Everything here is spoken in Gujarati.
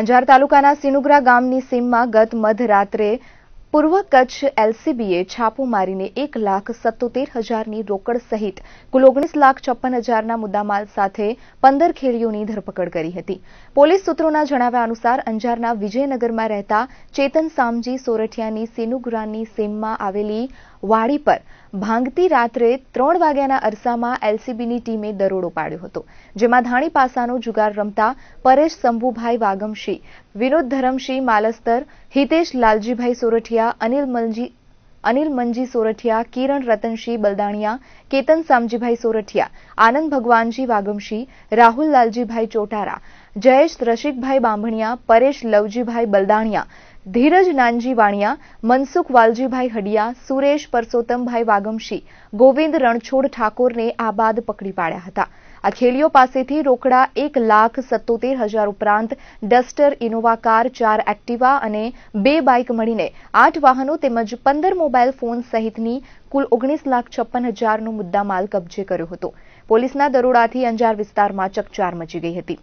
અંજાર તાલુકાના સિનુગ્રા ગામની સીમમાં ગત મધરાત્રે પૂર્વ કચ્છ એલસીબીએ છાપો મારીને એક લાખ સત્તોતેર હજારની રોકડ સહિત કુલ ઓગણીસ લાખ છપ્પન હજારના મુદ્દામાલ સાથે પંદર ખેડીઓની ધરપકડ કરી હતી પોલીસ સૂત્રોના જણાવ્યા અનુસાર અંજારના વિજયનગરમાં રહેતા ચેતન સામજી સોરઠિયાની સેનુગુરાની સીમમાં આવેલી વાડી પર ભાંગતી રાત્રે ત્રણ વાગ્યાના અરસામાં એલસીબીની ટીમે દરોડો પાડ્યો હતો જેમાં ધાણી પાસાનો જુગાર રમતા પરેશ શંભુભાઈ વાગમશી વિનોદ ધરમશી માલસ્તર હિતેશ લાલજીભાઈ સોરઠિયા સોરઠિયા અનિલ મલજી અનિલ મંજી સોરઠિયા કિરણ રતનસિંહ બલદાણિયા કેતન સામજીભાઈ સોરઠિયા આનંદ ભગવાનજી વાગમશી રાહુલ લાલજીભાઈ ચોટારા જયેશ રસિકભાઈ બાંભણિયા પરેશ લવજીભાઈ બલદાણિયા ધીરજ નાનજી વાણિયા મનસુખ વાલજીભાઈ હડિયા સુરેશ પરસોત્તમભાઈ વાગમશી ગોવિંદ રણછોડ ઠાકોરને આ બાદ પકડી પાડ્યા હતા આ ખેલીઓ પાસેથી રોકડા એક લાખ સત્તોતેર હજાર ઉપરાંત ડસ્ટર ઇનોવા કાર ચાર એક્ટિવા અને બે બાઇક મળીને આઠ વાહનો તેમજ પંદર મોબાઈલ ફોન સહિતની કુલ ઓગણીસ લાખ છપ્પન હજારનો મુદ્દામાલ કબજે કર્યો હતો પોલીસના દરોડાથી અંજાર વિસ્તારમાં ચકચાર મચી ગઈ હતી